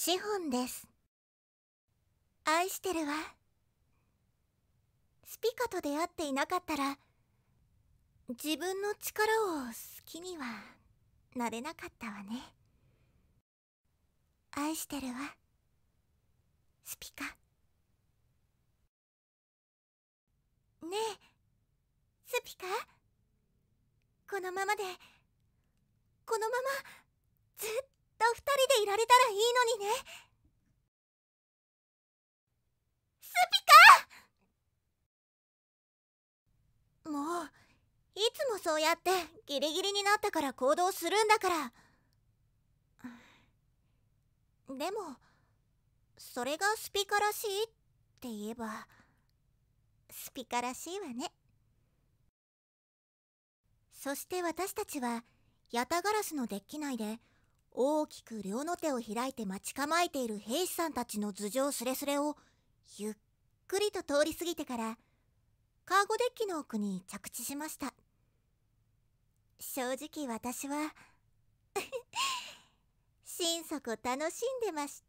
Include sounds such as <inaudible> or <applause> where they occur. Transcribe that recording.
シフォンです愛してるわスピカと出会っていなかったら自分の力を好きにはなれなかったわね愛してるわスピカねえスピカこのままでこのままずっとられたらいいのにねスピカもういつもそうやってギリギリになったから行動するんだからでもそれがスピカらしいって言えばスピカらしいわねそして私たちはヤタガラスのデッキ内で大きく両の手を開いて待ち構えている兵士さんたちの頭上すれすれをゆっくりと通り過ぎてからカーゴデッキの奥に着地しました正直私は <laughs> 心底楽しんでました